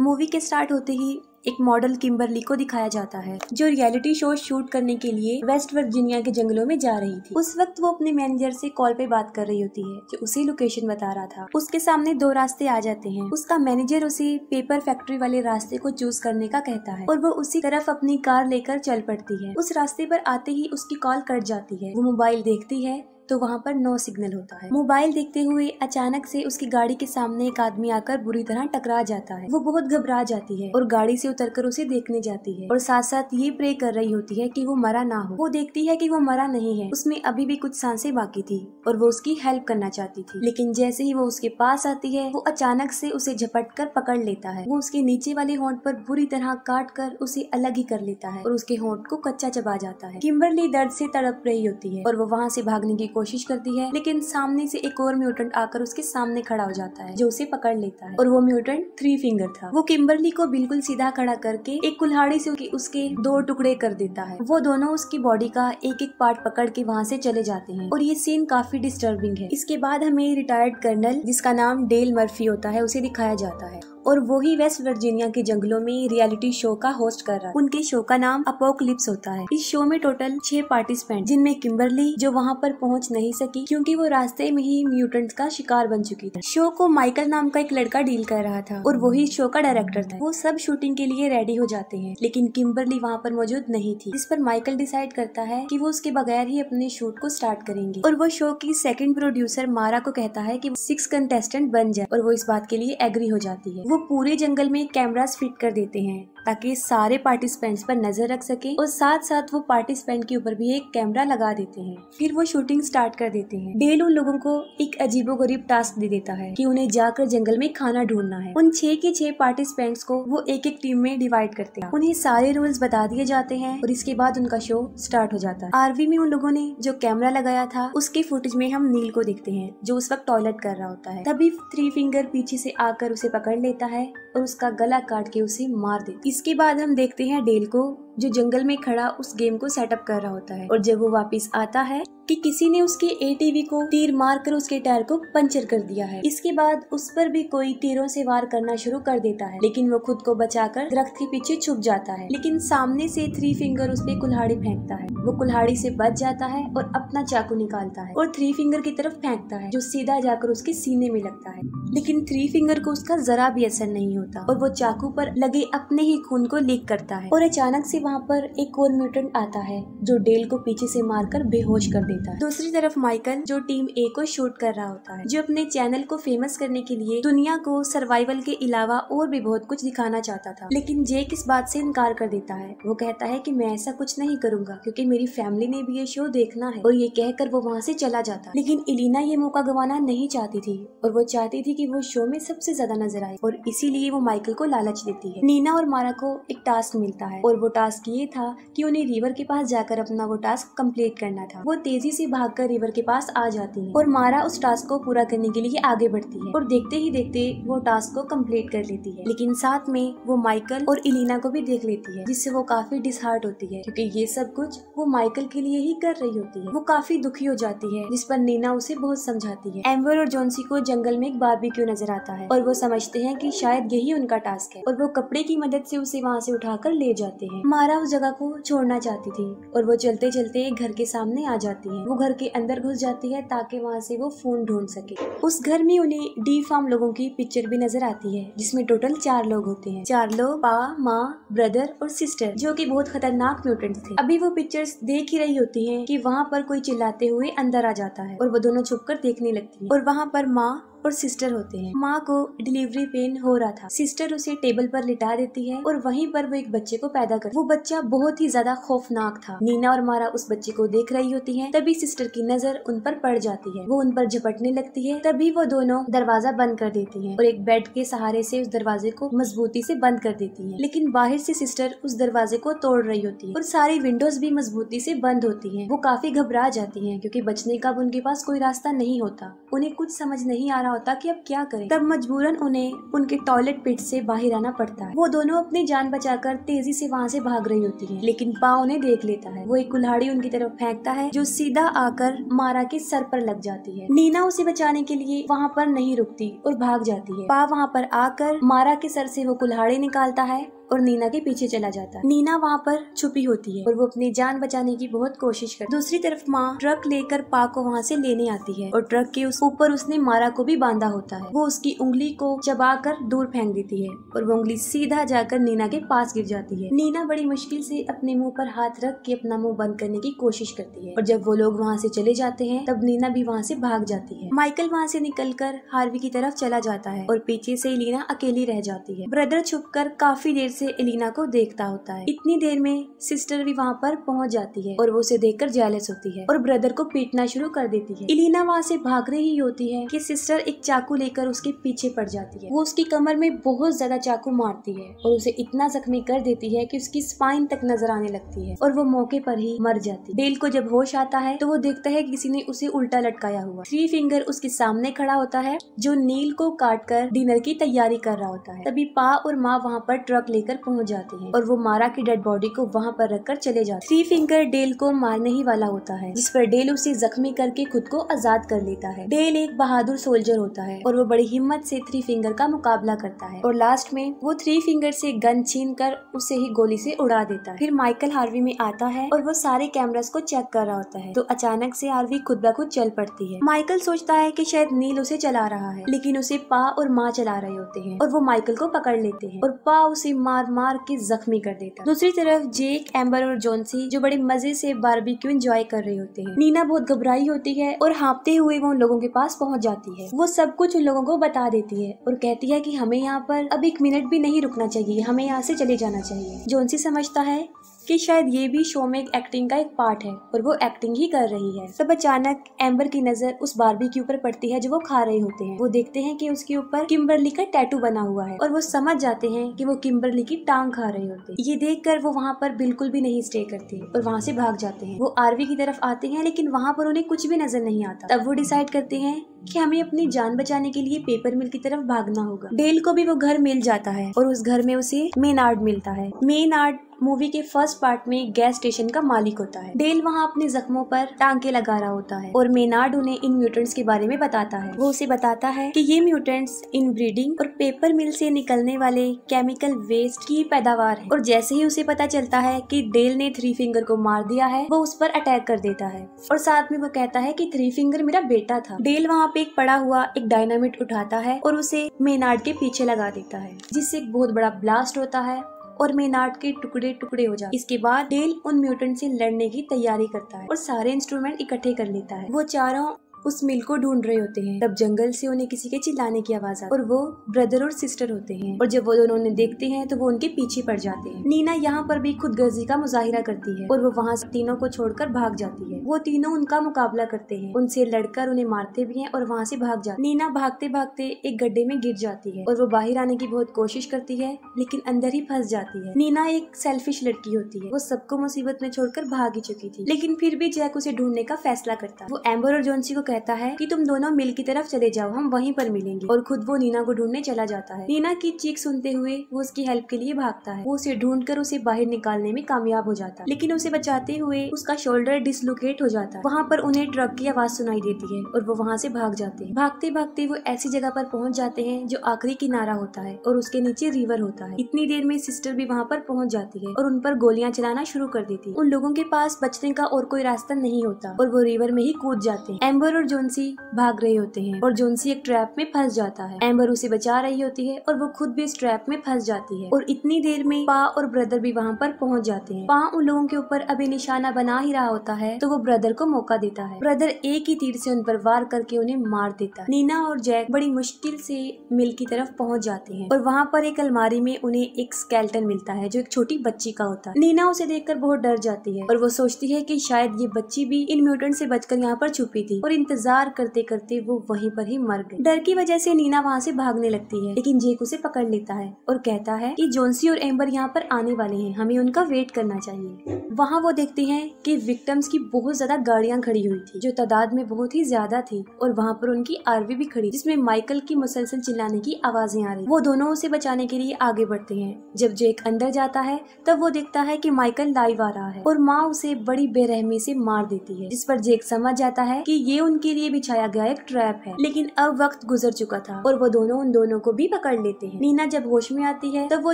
movie के start होते ही एक मॉडल किम्बरली को दिखाया जाता है जो रियलिटी शो शूट करने के लिए वेस्ट वर्जीनिया के जंगलों में जा रही थी उस वक्त वो अपने मैनेजर से कॉल पे बात कर रही होती है जो उसे लोकेशन बता रहा था उसके सामने दो रास्ते आ जाते हैं उसका मैनेजर उसे पेपर फैक्ट्री वाले रास्ते को चूज करने का कहता है और वो उसी तरफ अपनी कार लेकर चल पड़ती है उस रास्ते पर आते ही उसकी कॉल कट जाती है वो मोबाइल देखती है तो वहाँ पर नो सिग्नल होता है मोबाइल देखते हुए अचानक से उसकी गाड़ी के सामने एक आदमी आकर बुरी तरह टकरा जाता है वो बहुत घबरा जाती है और गाड़ी से उतरकर उसे देखने जाती है और साथ साथ ये प्रे कर रही होती है कि वो मरा ना हो वो देखती है कि वो मरा नहीं है उसमें अभी भी कुछ सांसे बाकी थी और वो उसकी हेल्प करना चाहती थी लेकिन जैसे ही वो उसके पास आती है वो अचानक से उसे झपट कर पकड़ लेता है वो उसके नीचे वाले होंठ पर बुरी तरह काट कर उसे अलग ही कर लेता है और उसके होंठ को कच्चा चबा जाता है किम्बरली दर्द से तड़प रही होती है और वो वहाँ से भागने की कोशिश करती है लेकिन सामने से एक और म्यूटेंट आकर उसके सामने खड़ा हो जाता है जो उसे पकड़ लेता है और वो म्यूटेंट थ्री फिंगर था वो किम्बरली को बिल्कुल सीधा खड़ा करके एक कुल्हाड़ी से उसके दो टुकड़े कर देता है वो दोनों उसकी बॉडी का एक एक पार्ट पकड़ के वहाँ से चले जाते हैं और ये सीन काफी डिस्टर्बिंग है इसके बाद हमें रिटायर्ड कर्नल जिसका नाम डेल मर्फी होता है उसे दिखाया जाता है और वो ही वेस्ट वर्जीनिया के जंगलों में रियलिटी शो का होस्ट कर रहा है उनके शो का नाम अपोकलिप्स होता है इस शो में टोटल छह पार्टिसिपेंट जिनमें किम्बरली जो वहाँ पर पहुँच नहीं सकी क्यूँकी वो रास्ते में ही म्यूटेंट का शिकार बन चुकी थी शो को माइकल नाम का एक लड़का डील कर रहा था और वही शो का डायरेक्टर था वो सब शूटिंग के लिए रेडी हो जाते हैं लेकिन किम्बरली वहाँ पर मौजूद नहीं थी इस पर माइकल डिसाइड करता है की वो उसके बगैर ही अपने शूट को स्टार्ट करेंगे और वो शो की सेकेंड प्रोड्यूसर मारा को कहता है की सिक्स कंटेस्टेंट बन जाए और वो इस बात के लिए एग्री हो जाती है वो पूरे जंगल में कैमरास फिट कर देते हैं ताकि सारे पार्टिसिपेंट्स पर नजर रख सके और साथ साथ वो पार्टिसिपेंट के ऊपर भी एक कैमरा लगा देते हैं फिर वो शूटिंग स्टार्ट कर देते हैं डेल उन लोगों को एक अजीबोगरीब टास्क दे देता है कि उन्हें जाकर जंगल में खाना ढूंढना है उन छह के छह पार्टिसिपेंट्स को वो एक एक टीम में डिवाइड करते हैं उन्हें सारे रूल्स बता दिए जाते हैं और इसके बाद उनका शो स्टार्ट हो जाता है आरवी में उन लोगों ने जो कैमरा लगाया था उसके फुटेज में हम नील को देखते हैं जो उस वक्त टॉयलेट कर रहा होता है तभी थ्री फिंगर पीछे से आकर उसे पकड़ लेता है और उसका गला काट के उसे मार देता इसके बाद हम देखते हैं डेल को जो जंगल में खड़ा उस गेम को सेटअप कर रहा होता है और जब वो वापस आता है कि किसी ने उसके एटीवी को तीर मार कर उसके टायर को पंचर कर दिया है इसके बाद उस पर भी कोई तीरों से वार करना शुरू कर देता है लेकिन वो खुद को बचाकर दरख्त के पीछे छुप जाता है लेकिन सामने से थ्री फिंगर उस पर कुल्हाड़ी फेंकता है वो कुल्हाड़ी से बच जाता है और अपना चाकू निकालता है और थ्री फिंगर की तरफ फेंकता है जो सीधा जाकर उसके सीने में लगता है लेकिन थ्री फिंगर को उसका जरा भी असर नहीं होता और वो चाकू पर लगे अपने ही खून को लीक करता है और अचानक से वहाँ पर एक और म्यूटेंट आता है जो डेल को पीछे से मारकर बेहोश कर देता है दूसरी तरफ माइकल जो टीम ए को शूट कर रहा होता है जो अपने चैनल को फेमस करने के लिए दुनिया को सर्वाइवल के अलावा और भी बहुत कुछ दिखाना चाहता था लेकिन जेक इस बात से इनकार कर देता है वो कहता है की मैं ऐसा कुछ नहीं करूंगा क्यूँकी मेरी फैमिली ने भी ये शो देखना है और ये कहकर वो वहाँ से चला जाता लेकिन इलीना ये मौका गंवाना नहीं चाहती थी और वो चाहती थी की वो शो में सबसे ज्यादा नजर आए और इसीलिए वो माइकल को लालच देती है नीना और मारा को एक टास्क मिलता है और वो टास्क टास्क ये था कि उन्हें रिवर के पास जाकर अपना वो टास्क कंप्लीट करना था वो तेजी से भागकर रिवर के पास आ जाती है और मारा उस टास्क को पूरा करने के लिए आगे बढ़ती है और देखते ही देखते वो टास्क को कम्प्लीट कर लेती है लेकिन साथ में वो माइकल और इलीना को भी देख लेती है जिससे वो काफी डिसहार्ट होती है क्यूँकी ये सब कुछ वो माइकल के लिए ही कर रही होती है वो काफी दुखी हो जाती है जिस पर नीना उसे बहुत समझाती है एम्बर और जोनसी को जंगल में एक क्यों नजर आता है और वो समझते हैं की शायद यही उनका टास्क है और वो कपड़े की मदद से उसे वहाँ से उठाकर ले जाते हैं मारा उस जगह को छोड़ना चाहती थी और वो चलते चलते एक घर के सामने आ जाती है वो घर के अंदर घुस जाती है ताकि वहाँ से वो फोन ढूंढ सके उस घर में उन्हें डी फार्म लोगों की पिक्चर भी नजर आती है जिसमें टोटल चार लोग होते हैं चार लोग पा माँ ब्रदर और सिस्टर जो की बहुत खतरनाक म्यूटेंट थे अभी वो पिक्चर देख ही रही होती है की वहाँ पर कोई चिल्लाते हुए अंदर आ जाता है और वो दोनों छुप देखने लगती है और वहाँ पर माँ और सिस्टर होते हैं माँ को डिलीवरी पेन हो रहा था सिस्टर उसे टेबल पर लिटा देती है और वहीं पर वो एक बच्चे को पैदा कर वो बच्चा बहुत ही ज्यादा खौफनाक था नीना और मारा उस बच्चे को देख रही होती है तभी सिस्टर की नजर उन पर पड़ जाती है वो उन पर झपटने लगती है तभी वो दोनों दरवाजा बंद कर देती है और एक बेड के सहारे से उस दरवाजे को मजबूती से बंद कर देती है लेकिन बाहर से सिस्टर उस दरवाजे को तोड़ रही होती है और सारी विंडोज भी मजबूती से बंद होती है वो काफी घबरा जाती है क्योंकि बचने का उनके पास कोई रास्ता नहीं होता उन्हें कुछ समझ नहीं आ रहा होता कि अब क्या करें तब मजबूरन उन्हें उनके टॉयलेट पिट से बाहर आना पड़ता है वो दोनों अपनी जान बचाकर तेजी से वहाँ से भाग रही होती है लेकिन पा उन्हें देख लेता है वो एक कुल्हाड़ी उनकी तरफ फेंकता है जो सीधा आकर मारा के सर पर लग जाती है नीना उसे बचाने के लिए वहाँ पर नहीं रुकती और भाग जाती है पा वहाँ पर आकर मारा के सर से वो कुल्हाड़ी निकालता है और नीना के पीछे चला जाता है नीना वहाँ पर छुपी होती है और वो अपनी जान बचाने की बहुत कोशिश करती दूसरी तरफ माँ ट्रक लेकर पा को वहाँ से लेने आती है और ट्रक के उस ऊपर उसने मारा को भी बांधा होता है वो उसकी उंगली को चबा कर दूर फेंक देती है और वो उंगली सीधा जाकर नीना के पास गिर जाती है नीना बड़ी मुश्किल से अपने मुंह पर हाथ रख के अपना मुंह बंद करने की कोशिश करती है और जब वो लोग वहाँ से चले जाते हैं तब नीना भी वहाँ से भाग जाती है माइकल वहाँ से कर हार्वी की तरफ चला जाता है और पीछे से लीना अकेली रह जाती है ब्रदर छुप कर काफी देर से एलिना को देखता होता है इतनी देर में सिस्टर भी वहाँ पर पहुँच जाती है और वो उसे देखकर जेलस होती है और ब्रदर को पीटना शुरू कर देती है एलिना वहाँ से भाग रही होती है की सिस्टर एक चाकू लेकर उसके पीछे पड़ जाती है वो उसकी कमर में बहुत ज्यादा चाकू मारती है और उसे इतना जख्मी कर देती है की उसकी स्पाइन तक नजर आने लगती है और वो मौके पर ही मर जाती है डेल को जब होश आता है तो वो देखता है किसी ने उसे उल्टा लटकाया हुआ थ्री फिंगर उसके सामने खड़ा होता है जो नील को काट कर डिनर की तैयारी कर रहा होता है तभी पा और माँ वहाँ पर ट्रक लेकर अंदर पहुंच जाते हैं और वो मारा की डेड बॉडी को वहाँ पर रखकर चले जाते थ्री फिंगर डेल को मारने ही वाला होता है जिस पर डेल उसे जख्मी करके खुद को आजाद कर लेता है डेल एक बहादुर सोल्जर होता है और वो बड़ी हिम्मत से थ्री फिंगर का मुकाबला करता है और लास्ट में वो थ्री फिंगर से गन छीन कर उसे ही गोली से उड़ा देता है फिर माइकल हार्वी में आता है और वो सारे कैमरास को चेक कर रहा होता है तो अचानक से हार्वी खुद ब खुद चल पड़ती है माइकल सोचता है की शायद नील उसे चला रहा है लेकिन उसे पा और माँ चला रहे होते हैं और वो माइकल को पकड़ लेते हैं और पा उसे माँ मार मार के जख्मी कर देता दूसरी तरफ जेक एम्बर और जोनसी जो बड़े मजे से बारबेक्यू एंजॉय कर रहे होते हैं नीना बहुत घबराई होती है और हाँपते हुए वो उन लोगों के पास पहुँच जाती है वो सब कुछ उन लोगों को बता देती है और कहती है की हमें यहाँ पर अब एक मिनट भी नहीं रुकना चाहिए हमें यहाँ से चले जाना चाहिए जोनसी समझता है कि शायद ये भी शो में एक एक्टिंग का एक पार्ट है और वो एक्टिंग ही कर रही है तब अचानक एम्बर की नजर उस बारबी के ऊपर पड़ती है जो वो खा रहे होते हैं वो देखते हैं कि उसके ऊपर किम्बरली का टैटू बना हुआ है और वो समझ जाते हैं कि वो किम्बरली की टांग खा रहे होते हैं ये देख कर वो वहाँ पर बिल्कुल भी नहीं स्टे करते और वहाँ से भाग जाते हैं वो आरवी की तरफ आते हैं लेकिन वहाँ पर उन्हें कुछ भी नजर नहीं आता तब वो डिसाइड करते हैं कि हमें अपनी जान बचाने के लिए पेपर मिल की तरफ भागना होगा डेल को भी वो घर मिल जाता है और उस घर में उसे मेनार्ड मिलता है मेनार्ड मूवी के फर्स्ट पार्ट में गैस स्टेशन का मालिक होता है डेल वहाँ अपने जख्मों पर टांके लगा रहा होता है और मेनार्ड उन्हें इन म्यूटेंट्स के बारे में बताता है वो उसे बताता है कि ये म्यूटेंट्स इन ब्रीडिंग और पेपर मिल से निकलने वाले केमिकल वेस्ट की पैदावार है और जैसे ही उसे पता चलता है की डेल ने थ्री फिंगर को मार दिया है वो उस पर अटैक कर देता है और साथ में वो कहता है की थ्री फिंगर मेरा बेटा था डेल वहाँ वहाँ पे एक पड़ा हुआ एक डायनामिट उठाता है और उसे मेनार्ड के पीछे लगा देता है जिससे एक बहुत बड़ा ब्लास्ट होता है और मेनार्ड के टुकड़े टुकड़े हो जाते इसके बाद डेल उन म्यूटेंट से लड़ने की तैयारी करता है और सारे इंस्ट्रूमेंट इकट्ठे कर लेता है वो चारों उस मिल को ढूंढ रहे होते हैं तब जंगल से उन्हें किसी के चिल्लाने की आवाज आती और वो ब्रदर और सिस्टर होते हैं और जब वो दोनों उन्हें देखते हैं तो वो उनके पीछे पड़ जाते हैं नीना यहाँ पर भी खुद गर्जी का मुजाहिरा करती है और वो वहाँ तीनों को छोड़कर भाग जाती है वो तीनों उनका मुकाबला करते हैं उनसे लड़कर उन्हें मारते भी है और वहाँ से भाग जाते नीना भागते भागते एक गड्ढे में गिर जाती है और वो बाहर आने की बहुत कोशिश करती है लेकिन अंदर ही फंस जाती है नीना एक सेल्फिश लड़की होती है वो सबको मुसीबत में छोड़कर भाग ही चुकी थी लेकिन फिर भी जैक उसे ढूंढने का फैसला करता वो एम्बर और जोनसी को कहता है कि तुम दोनों मिल की तरफ चले जाओ हम वहीं पर मिलेंगे और खुद वो नीना को ढूंढने चला जाता है नीना की चीख सुनते हुए वो उसकी हेल्प के लिए भागता है वो उसे ढूंढ कर उसे बाहर निकालने में कामयाब हो जाता है लेकिन उसे बचाते हुए उसका शोल्डर डिसलोकेट हो जाता है वहाँ पर उन्हें ट्रक की आवाज सुनाई देती है और वो वहाँ से भाग जाते हैं भागते भागते वो ऐसी जगह पर पहुँच जाते हैं जो आखिरी किनारा होता है और उसके नीचे रिवर होता है इतनी देर में सिस्टर भी वहाँ पर पहुँच जाती है और उन पर गोलियाँ चलाना शुरू कर देती है उन लोगों के पास बचने का और कोई रास्ता नहीं होता और वो रिवर में ही कूद जाते हैं एम्बर और जोनसी भाग रहे होते हैं और जोनसी एक ट्रैप में फंस जाता है एम्बर उसे बचा रही होती है और वो खुद भी इस ट्रैप में फंस जाती है और इतनी देर में पा और ब्रदर भी वहाँ पर पहुँच जाते हैं पा उन लोगों के ऊपर अभी निशाना बना ही रहा होता है तो वो ब्रदर को मौका देता है ब्रदर एक ही तीर से उन पर वार करके उन्हें मार देता है नीना और जैक बड़ी मुश्किल से मिल की तरफ पहुँच जाते हैं और वहाँ पर एक अलमारी में उन्हें एक स्केल्टन मिलता है जो एक छोटी बच्ची का होता है नीना उसे कर बहुत डर जाती है और वो सोचती है की शायद ये बच्ची भी इन म्यूटेंट से बचकर यहाँ पर छुपी थी और इन इंतजार करते करते वो वहीं पर ही मर गई डर की वजह से नीना वहाँ से भागने लगती है लेकिन जेक उसे पकड़ लेता है और कहता है कि जोनसी और एम्बर यहाँ पर आने वाले हैं हमें उनका वेट करना चाहिए वहाँ वो देखते हैं कि विक्टम्स की बहुत ज्यादा गाड़ियाँ खड़ी हुई थी जो तादाद में बहुत ही ज्यादा थी और वहाँ पर उनकी आरवी भी खड़ी जिसमे माइकल की मुसलसल चिल्लाने की आवाजें आ रही वो दोनों उसे बचाने के लिए आगे बढ़ते हैं जब जेक अंदर जाता है तब वो देखता है की माइकल लाइव आ रहा है और माँ उसे बड़ी बेरहमी से मार देती है जिस पर जेक समझ जाता है की ये उनकी उनके लिए बिछाया गया एक ट्रैप है लेकिन अब वक्त गुजर चुका था और वो दोनों उन दोनों को भी पकड़ लेते हैं नीना जब होश में आती है तब वो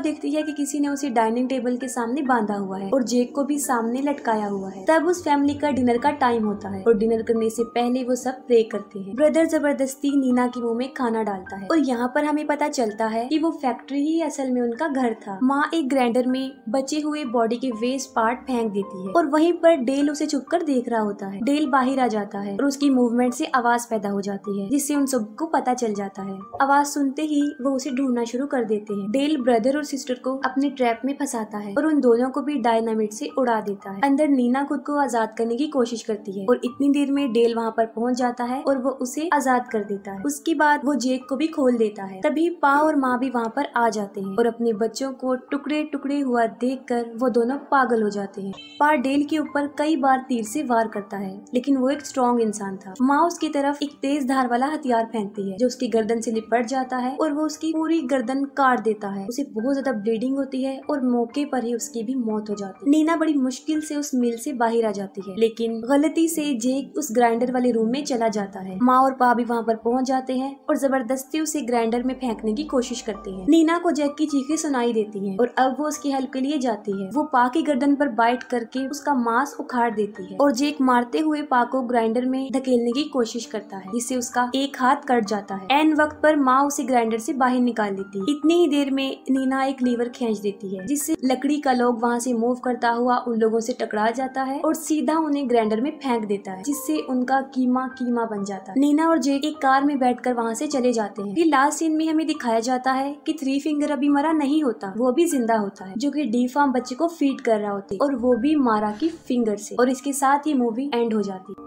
देखती है कि किसी ने उसे डाइनिंग टेबल के सामने बांधा हुआ है और जेक को भी सामने लटकाया हुआ है तब उस फैमिली का डिनर का टाइम होता है और डिनर करने से पहले वो सब प्रे करते हैं ब्रदर जबरदस्ती नीना के मुंह में खाना डालता है और यहाँ पर हमें पता चलता है की वो फैक्ट्री ही असल में उनका घर था माँ एक ग्राइंडर में बचे हुए बॉडी के वेस्ट पार्ट फेंक देती है और वहीं पर डेल उसे छुप देख रहा होता है डेल बाहर आ जाता है और उसकी मूवमेंट मूवमेंट से आवाज पैदा हो जाती है जिससे उन सबको पता चल जाता है आवाज सुनते ही वो उसे ढूंढना शुरू कर देते हैं डेल ब्रदर और सिस्टर को अपने ट्रैप में फंसाता है और उन दोनों को भी डायनामिट से उड़ा देता है अंदर नीना खुद को आजाद करने की कोशिश करती है और इतनी देर में डेल वहाँ पर पहुँच जाता है और वो उसे आजाद कर देता है उसके बाद वो जेक को भी खोल देता है तभी पा और माँ भी वहाँ पर आ जाते हैं और अपने बच्चों को टुकड़े टुकड़े हुआ कर वो दोनों पागल हो जाते हैं पा डेल के ऊपर कई बार तीर से वार करता है लेकिन वो एक स्ट्रॉन्ग इंसान था माँ उसकी तरफ एक तेज धार वाला हथियार फेंकती है जो उसकी गर्दन से निपट जाता है और वो उसकी पूरी गर्दन काट देता है उसे बहुत ज्यादा ब्लीडिंग होती है और मौके पर ही उसकी भी मौत हो जाती है नीना बड़ी मुश्किल से उस मिल से बाहर आ जाती है लेकिन गलती से जेक उस ग्राइंडर वाले रूम में चला जाता है माँ और पा भी वहाँ पर पहुँच जाते हैं और जबरदस्ती उसे ग्राइंडर में फेंकने की कोशिश करती है नीना को जैक की चीखें सुनाई देती है और अब वो उसकी हेल्प के लिए जाती है वो पा की गर्दन पर बाइट करके उसका मांस उखाड़ देती है और जेक मारते हुए पा को ग्राइंडर में धकेलने की कोशिश करता है जिससे उसका एक हाथ कट जाता है एन वक्त पर माँ उसे ग्राइंडर से बाहर निकाल लेती है इतनी ही देर में नीना एक लीवर खींच देती है जिससे लकड़ी का लोग वहाँ से मूव करता हुआ उन लोगों से टकरा जाता है और सीधा उन्हें ग्राइंडर में फेंक देता है जिससे उनका कीमा कीमा बन जाता है नीना और जेक एक कार में बैठकर वहाँ से चले जाते हैं फिर लास्ट सीन में हमें दिखाया जाता है की थ्री फिंगर अभी मरा नहीं होता वो भी जिंदा होता है जो की डी फार्म बच्चे को फीड कर रहा होती और वो भी मारा की फिंगर से और इसके साथ ये मूवी एंड हो जाती